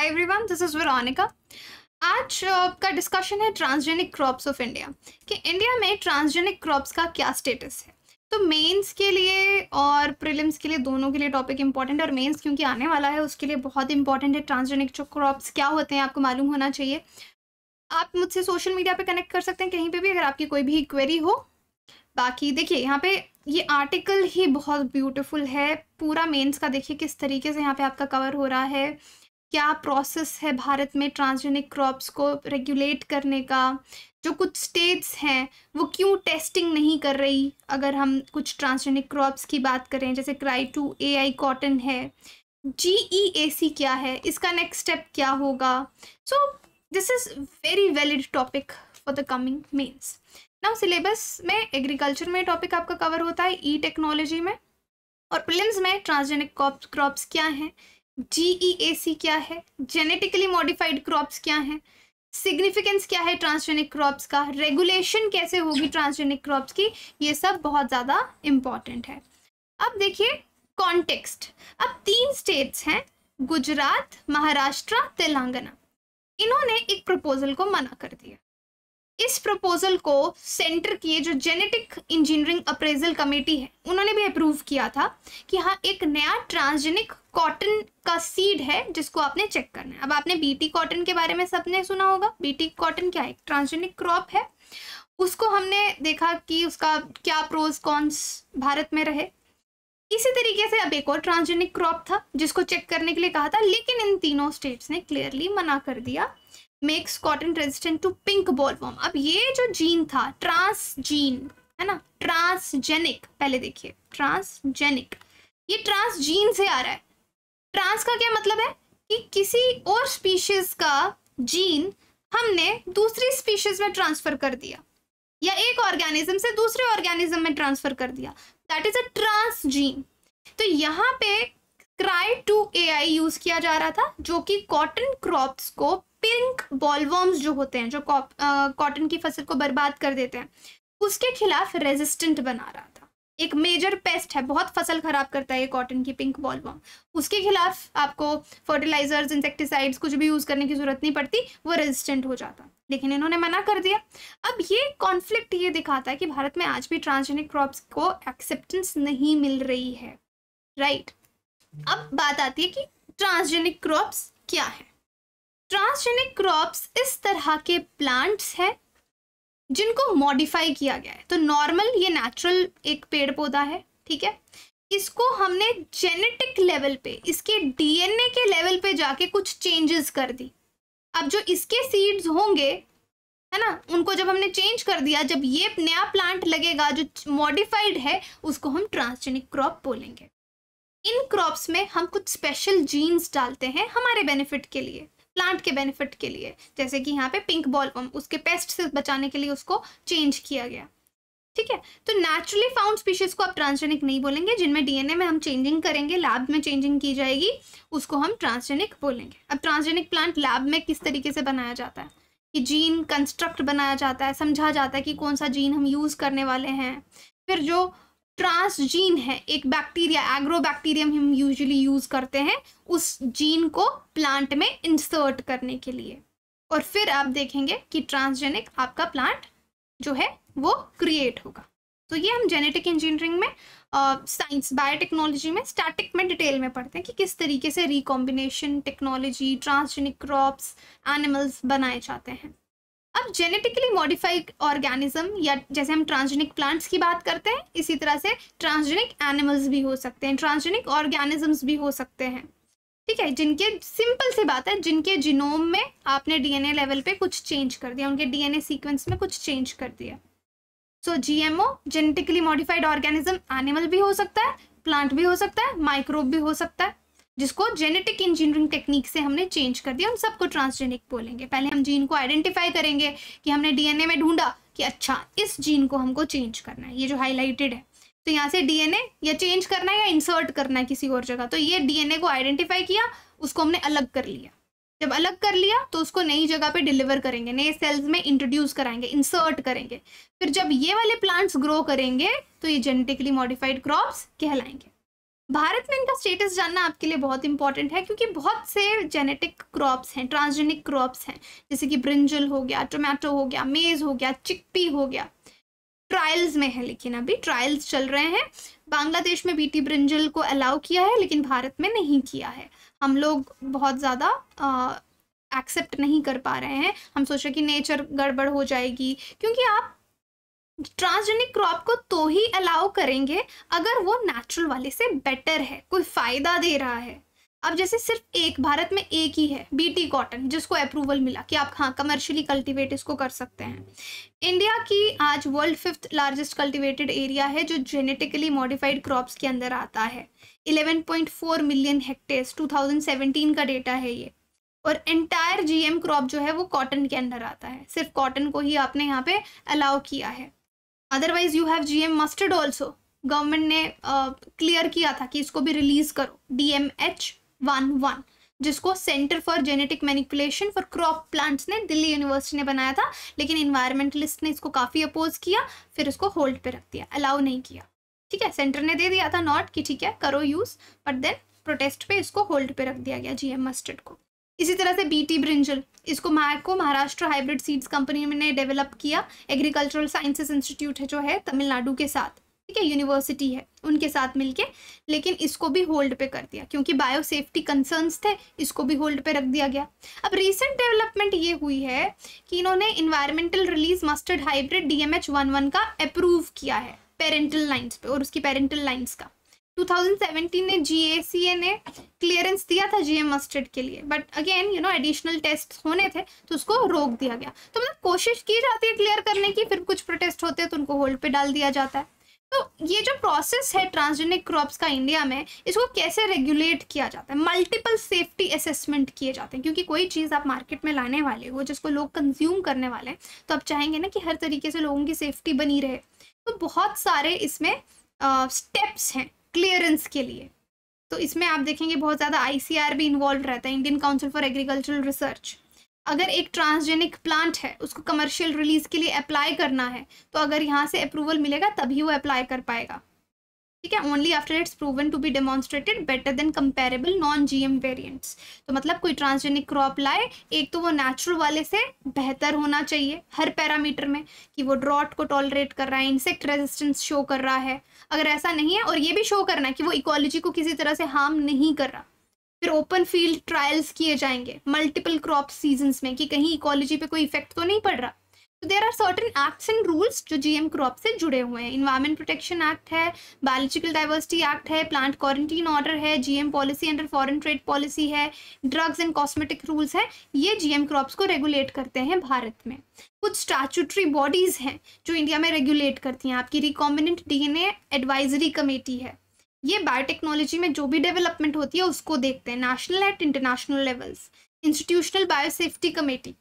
Hi everyone this is Veronica आज का discussion है ट्रांसजेनिक क्रॉप्स ऑफ इंडिया कि इंडिया में ट्रांसजेनिक क्रॉप्स का क्या स्टेटस है तो मेंस के लिए और प्रीलिम्स के लिए दोनों के लिए टॉपिक इंपॉर्टेंट है और मेंस क्योंकि आने वाला है उसके लिए बहुत इंपॉर्टेंट है ट्रांसजेनिक जो क्रॉप्स क्या होते हैं आपको मालूम होना चाहिए आप मुझसे सोशल मीडिया पर कनेक्ट कर सकते हैं कहीं पर भी अगर आपकी कोई भी क्वेरी हो बाकी देखिए यहाँ पे ये आर्टिकल ही बहुत ब्यूटीफुल है पूरा मेंस का देखिए किस तरीके से यहाँ पे आपका कवर हो रहा है क्या प्रोसेस है भारत में ट्रांसजेनिक क्रॉप्स को रेगुलेट करने का जो कुछ स्टेट्स हैं वो क्यों टेस्टिंग नहीं कर रही अगर हम कुछ ट्रांसजेनिक क्रॉप्स की बात करें जैसे cry two A I cotton है जी ई ए सी क्या है इसका नेक्स्ट स्टेप क्या होगा so this is very valid topic for the coming means now syllabus में एग्रीकल्चर में टॉपिक आपका कवर होता है ई e टेक्नोलॉजी में और प्लिम्स में ट्रांसजेनिक क्रॉप्स क्या हैं जीईएसी e क्या है जेनेटिकली मॉडिफाइड क्रॉप्स क्या हैं सिग्निफिकेंस क्या है ट्रांसजेनिक क्रॉप्स का रेगुलेशन कैसे होगी ट्रांसजेनिक क्रॉप्स की ये सब बहुत ज़्यादा इम्पॉर्टेंट है अब देखिए कॉन्टेक्स्ट अब तीन स्टेट्स हैं गुजरात महाराष्ट्र तेलंगाना इन्होंने एक प्रपोजल को मना कर दिया इस प्रपोजल को सेंटर की जो जेनेटिक इंजीनियरिंग अप्रेजल कमेटी है उन्होंने भी अप्रूव किया था कि हाँ एक नया ट्रांसजेनिक कॉटन का सीड है जिसको आपने चेक करना है अब आपने बीटी कॉटन के बारे में सबने सुना होगा बीटी कॉटन क्या है ट्रांसजेनिक क्रॉप है उसको हमने देखा कि उसका क्या प्रोज कॉन्स भारत में रहे इसी तरीके से अब एक और ट्रांसजेनिक क्रॉप था जिसको चेक करने के लिए कहा था लेकिन इन तीनों स्टेट्स ने क्लियरली मना कर दिया makes cotton resistant to pink bollworm अब ये जो जीन था ट्रांसजीन है ना ट्रांसजेनिक पहले देखिए ट्रांसजेनिक ये ट्रांसजीन से आ रहा है ट्रांस का क्या मतलब है कि किसी और स्पीशीज का जीन हमने दूसरी स्पीशीज में ट्रांसफर कर दिया या एक ऑर्गेनिज्म से दूसरे ऑर्गेनिज्म में ट्रांसफर कर दिया that is a transgene तो यहाँ पे क्राई टू ए यूज किया जा रहा था जो कि कॉटन क्रॉप्स को पिंक बॉलवर्म्स जो होते हैं जो कॉटन की फसल को बर्बाद कर देते हैं उसके खिलाफ रेजिस्टेंट बना रहा था एक मेजर पेस्ट है बहुत फसल खराब करता है ये कॉटन की पिंक बॉलवर्म उसके खिलाफ आपको फर्टिलाइजर्स इंसेक्टिसाइड्स कुछ भी यूज़ करने की ज़रूरत नहीं पड़ती वो रेजिस्टेंट हो जाता लेकिन इन्होंने मना कर दिया अब ये कॉन्फ्लिक्ट ये दिखाता है कि भारत में आज भी ट्रांसजेनिक क्रॉप्स को एक्सेप्टेंस नहीं मिल रही है राइट right. अब बात आती है कि ट्रांसजेनिक क्रॉप्स क्या है ट्रांसजेनिक क्रॉप्स इस तरह के प्लांट्स हैं जिनको मॉडिफाई किया गया है तो नॉर्मल ये नेचुरल एक पेड़ पौधा है ठीक है इसको हमने जेनेटिक लेवल पे इसके डीएनए के लेवल पे जाके कुछ चेंजेस कर दी अब जो इसके सीड्स होंगे है ना उनको जब हमने चेंज कर दिया जब ये नया प्लांट लगेगा जो मॉडिफाइड है उसको हम ट्रांसजेनिक क्रॉप बोलेंगे इन क्रॉप्स में हम कुछ स्पेशल जीन्स डालते हैं हमारे बेनिफिट के लिए प्लांट के बेनिफिट के लिए जैसे कि यहाँ पे पिंक बॉलवर्म उसके पेस्ट से बचाने के लिए उसको चेंज किया गया ठीक है तो नेचुरली फाउंड स्पीशीज को आप ट्रांसजेनिक नहीं बोलेंगे जिनमें डीएनए में हम चेंजिंग करेंगे लैब में चेंजिंग की जाएगी उसको हम ट्रांसजेनिक बोलेंगे अब ट्रांसजेनिक प्लांट लैब में किस तरीके से बनाया जाता है कि जीन कंस्ट्रक्ट बनाया जाता है समझा जाता है कि कौन सा जीन हम यूज़ करने वाले हैं फिर जो ट्रांसजीन है एक बैक्टीरिया एग्रो बैक्टीरियम हम यूजुअली यूज़ करते हैं उस जीन को प्लांट में इंसर्ट करने के लिए और फिर आप देखेंगे कि ट्रांसजेनिक आपका प्लांट जो है वो क्रिएट होगा तो ये हम जेनेटिक इंजीनियरिंग में साइंस बायोटेक्नोलॉजी में स्टैटिक में डिटेल में पढ़ते हैं कि किस तरीके से recombination technology transgenic crops animals बनाए जाते हैं अब जेनेटिकली मॉडिफाइड ऑर्गेनिज्म या जैसे हम ट्रांसजेनिक प्लांट्स की बात करते हैं इसी तरह से ट्रांसजेनिक एनिमल्स भी हो सकते हैं ट्रांसजेनिक ऑर्गेनिजम्स भी हो सकते हैं ठीक है जिनके सिंपल सी बात है जिनके जिनोम में आपने डीएनए लेवल पे कुछ चेंज कर दिया उनके डीएनए सीक्वेंस में कुछ चेंज कर दिया so GMO genetically modified organism animal भी हो सकता है प्लांट भी हो सकता है माइक्रोब भी हो सकता है जिसको जेनेटिक इंजीनियरिंग टेक्निक से हमने चेंज कर दिया उन सबको ट्रांसजेनिक बोलेंगे पहले हम जीन को आइडेंटिफाई करेंगे कि हमने डीएनए में ढूंढा कि अच्छा इस जीन को हमको चेंज करना है ये जो हाईलाइटेड है तो यहाँ से डीएनए या चेंज करना है या इंसर्ट करना है किसी और जगह तो ये डीएनए को आइडेंटिफाई किया उसको हमने अलग कर लिया जब अलग कर लिया तो उसको नई जगह पे डिलीवर करेंगे नए सेल्स में इंट्रोड्यूस कराएंगे इंसर्ट करेंगे फिर जब ये वाले प्लांट्स ग्रो करेंगे तो ये जेनेटिकली मॉडिफाइड क्रॉप्स कहलाएंगे भारत में इनका स्टेटस जानना आपके लिए बहुत इंपॉर्टेंट है क्योंकि बहुत से जेनेटिक क्रॉप्स हैं ट्रांसजेनिक क्रॉप्स हैं जैसे कि ब्रिंजल हो गया टोमेटो हो गया मेज हो गया चिकपी हो गया ट्रायल्स में है लेकिन अभी ट्रायल्स चल रहे हैं बांग्लादेश में बीटी ब्रिंजल को अलाउ किया है लेकिन भारत में नहीं किया है हम लोग बहुत ज़्यादा एक्सेप्ट नहीं कर पा रहे हैं हम सोच रहे कि नेचर गड़बड़ हो जाएगी क्योंकि आप ट्रांसजेनिक क्रॉप को तो ही अलाउ करेंगे अगर वो नेचुरल वाले से बेटर है कोई फ़ायदा दे रहा है अब जैसे सिर्फ एक भारत में एक ही है बीटी कॉटन जिसको अप्रूवल मिला कि आप हाँ कमर्शियली कल्टीवेट इसको कर सकते हैं इंडिया की आज world fifth largest cultivated area है जो जेनेटिकली मॉडिफाइड क्रॉप्स के अंदर आता है 11.4 मिलियन हेक्टेयर्स 2017 का डेटा है ये और एंटायर जीएम क्रॉप जो है वो कॉटन के अंदर आता है सिर्फ कॉटन को ही आपने यहाँ पे अलाउ किया है otherwise you have GM mustard also government ने क्लियर uh, किया था कि इसको भी रिलीज करो D M H one one जिसको centre for genetic manipulation for crop plants ने दिल्ली यूनिवर्सिटी ने बनाया था लेकिन इन्वायरमेंटलिस्ट ने इसको काफ़ी अपोज किया फिर इसको होल्ड पे रख दिया अलाउ नहीं किया ठीक है सेंटर ने दे दिया था नॉट कि ठीक है करो यूज़ बट देन प्रोटेस्ट पे इसको होल्ड पे रख दिया गया जी एम मस्टर्ड को इसी तरह से बीटी ब्रिंजल इसको Mahyco Maharashtra hybrid seeds company ने डेवलप किया एग्रीकल्चरल साइंसेस इंस्टीट्यूट है जो है तमिलनाडु के साथ ठीक है यूनिवर्सिटी है उनके साथ मिलके लेकिन इसको भी होल्ड पे कर दिया क्योंकि बायो सेफ्टी कंसर्न्स थे इसको भी होल्ड पे रख दिया गया अब रिसेंट डेवलपमेंट ये हुई है कि इन्होंने environmental release mustard hybrid D M H one one का अप्रूव किया है पेरेंटल लाइन्स पे और उसकी पेरेंटल लाइन्स का 2017 में जीएसीए ने क्लियरेंस दिया था जीएम मस्टर्ड के लिए but again you know additional test होने थे तो उसको रोक दिया गया तो मतलब कोशिश की जाती है क्लियर करने की फिर कुछ प्रोटेस्ट होते हैं तो उनको होल्ड पे डाल दिया जाता है तो ये जो प्रोसेस है ट्रांसजेनिक क्रॉप्स का इंडिया में इसको कैसे रेगुलेट किया जाता है मल्टीपल सेफ्टी असेसमेंट किए जाते हैं क्योंकि कोई चीज़ आप मार्केट में लाने वाले हो जिसको लोग कंज्यूम करने वाले हैं तो आप चाहेंगे ना कि हर तरीके से लोगों की सेफ्टी बनी रहे तो बहुत सारे इसमें स्टेप्स हैं क्लियरेंस के लिए तो इसमें आप देखेंगे बहुत ज़्यादा आई भी इन्वॉल्व रहता है Indian council for agricultural research अगर एक ट्रांसजेनिक प्लांट है उसको कमर्शियल रिलीज के लिए अप्लाई करना है तो अगर यहाँ से अप्रूवल मिलेगा तभी वो अप्लाई कर पाएगा ठीक है only after it's proven to be demonstrated better than comparable non GM variants तो मतलब कोई ट्रांसजेनिक क्रॉप लाए एक तो वो नेचुरल वाले से बेहतर होना चाहिए हर पैरामीटर में कि वो ड्रॉट को टॉलरेट कर रहा है इंसेक्ट रेजिस्टेंस शो कर रहा है अगर ऐसा नहीं है और ये भी शो करना है कि वो इकोलॉजी को किसी तरह से हार्म नहीं कर रहा फिर ओपन फील्ड ट्रायल्स किए जाएंगे मल्टीपल क्रॉप सीजन्स में कि कहीं इकोलॉजी पर कोई इफेक्ट तो नहीं पड़ रहा तो there are certain acts and rules जो जीएम क्रॉप से जुड़े हुए हैं इन्वायरमेंट प्रोटेक्शन एक्ट है बायोलॉजिकल डाइवर्सिटी एक्ट है प्लांट क्वारंटीन ऑर्डर है GM policy under foreign trade policy है ड्रग्स एंड कॉस्मेटिक रूल्स है ये जीएम क्रॉप्स को रेगुलेट करते हैं भारत में कुछ स्टैचूटरी बॉडीज हैं जो इंडिया में रेगुलेट करती हैं आपकी रिकॉम्बिनेंट एन एडवाइजरी कमेटी है ये बायोटेक्नोलॉजी में जो भी डेवलपमेंट होती है उसको देखते हैं national and international levels institutional biosafety committee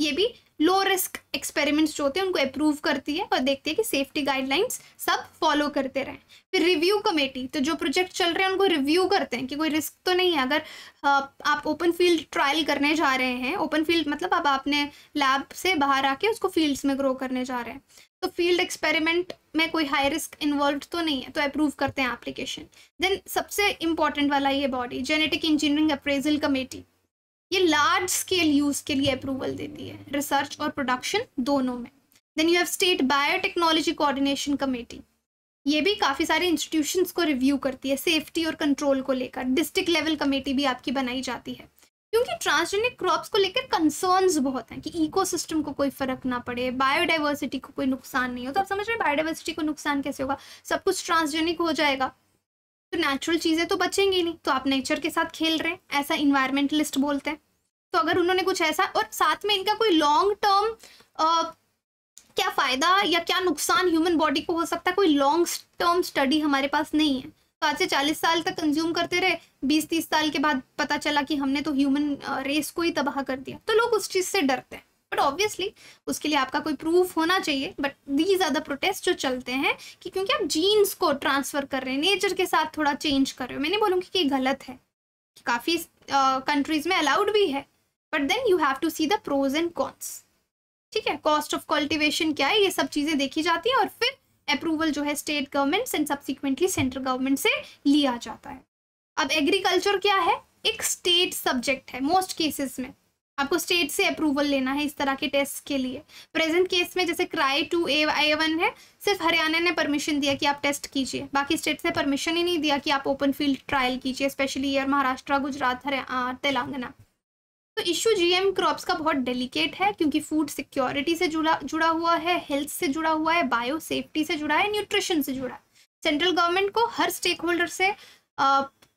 ये भी लो रिस्क एक्सपेरिमेंट्स जो होते हैं उनको अप्रूव करती है और देखती है कि सेफ्टी गाइडलाइंस सब फॉलो करते रहें फिर रिव्यू कमेटी तो जो प्रोजेक्ट चल रहे हैं उनको रिव्यू करते हैं कि कोई रिस्क तो नहीं है अगर आप ओपन फील्ड ट्रायल करने जा रहे हैं ओपन फील्ड मतलब अब आपने लैब से बाहर आके उसको फील्ड्स में ग्रो करने जा रहे हैं तो फील्ड एक्सपेरिमेंट में कोई हाई रिस्क इन्वॉल्व तो नहीं है तो अप्रूव करते हैं एप्लीकेशन देन सबसे इंपॉर्टेंट वाला ये body genetic engineering appraisal committee ये लार्ज स्केल यूज के लिए अप्रूवल देती है रिसर्च और प्रोडक्शन दोनों में then you have state biotechnology coordination committee ये भी काफ़ी सारे इंस्टीट्यूशंस को रिव्यू करती है सेफ्टी और कंट्रोल को लेकर डिस्ट्रिक्ट लेवल कमेटी भी आपकी बनाई जाती है क्योंकि ट्रांसजेनिक क्रॉप्स को लेकर कंसर्न्स बहुत हैं कि इकोसिस्टम को कोई फर्क ना पड़े बायोडाइवर्सिटी को कोई नुकसान नहीं हो तो आप समझ रहे हैं बायोडाइवर्सिटी को नुकसान कैसे होगा सब कुछ ट्रांसजेनिक हो जाएगा तो नेचुरल चीज़ें तो बचेंगी नहीं तो आप नेचर के साथ खेल रहे हैं ऐसा इन्वायरमेंटलिस्ट बोलते हैं तो अगर उन्होंने कुछ ऐसा और साथ में इनका कोई लॉन्ग टर्म क्या फ़ायदा या क्या नुकसान ह्यूमन बॉडी को हो सकता है कोई लॉन्ग टर्म स्टडी हमारे पास नहीं है तो आज से चालीस साल तक कंज्यूम करते रहे बीस तीस साल के बाद पता चला कि हमने तो ह्यूमन रेस को ही तबाह कर दिया तो लोग उस चीज़ से डरते हैं बट ऑब्वियसली उसके लिए आपका कोई प्रूफ होना चाहिए but these are the protest जो चलते हैं कि क्योंकि आप जीन्स को ट्रांसफ़र कर रहे हैं नेचर के साथ थोड़ा चेंज कर रहे हो मैं नहीं बोलूँगी कि ये गलत है काफ़ी कंट्रीज़ uh, में अलाउड भी है but then you have to see the pros and cons ठीक है कॉस्ट ऑफ कल्टिवेशन क्या है ये सब चीज़ें देखी जाती हैं और फिर अप्रूवल जो है state government and subsequently central government से लिया जाता है अब एग्रीकल्चर क्या है एक स्टेट सब्जेक्ट है मोस्ट केसेस में आपको स्टेट से अप्रूवल लेना है इस तरह के टेस्ट के लिए प्रेजेंट केस में जैसे cry two A I one है सिर्फ हरियाणा ने परमिशन दिया कि आप टेस्ट कीजिए बाकी स्टेट्स ने परमिशन ही नहीं दिया कि आप ओपन फील्ड ट्रायल कीजिए स्पेशली ईयर महाराष्ट्र गुजरात हरियाणा तेलंगाना तो इशू जीएम क्रॉप्स का बहुत डेलिकेट है क्योंकि फूड सिक्योरिटी से जुड़ा जुड़ा हुआ है हेल्थ से जुड़ा हुआ है बायो सेफ्टी से जुड़ा है न्यूट्रिशन से जुड़ा है सेंट्रल गवर्नमेंट को हर स्टेक होल्डर से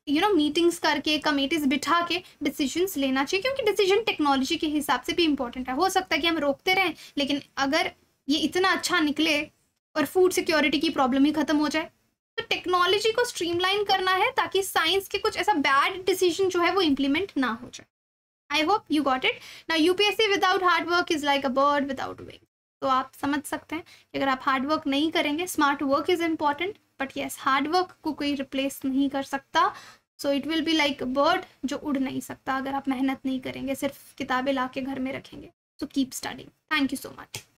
यू नो मीटिंग्स करके कमेटीज बिठा के डिसीजंस लेना चाहिए क्योंकि डिसीजन टेक्नोलॉजी के हिसाब से भी इम्पोर्टेंट है हो सकता है कि हम रोकते रहें लेकिन अगर ये इतना अच्छा निकले और फूड सिक्योरिटी की प्रॉब्लम ही खत्म हो जाए तो टेक्नोलॉजी को स्ट्रीमलाइन करना है ताकि साइंस के कुछ ऐसा बैड डिसीजन जो है वो इम्प्लीमेंट ना हो जाए I hope you got it ना UPSC without hard work is like a bird without wing तो आप समझ सकते हैं कि अगर आप हार्ड वर्क नहीं करेंगे smart work is important but yes hard work को कोई रिप्लेस नहीं कर सकता so it will be like bird जो उड़ नहीं सकता अगर आप मेहनत नहीं करेंगे सिर्फ किताबें ला के घर में रखेंगे so keep studying thank you so much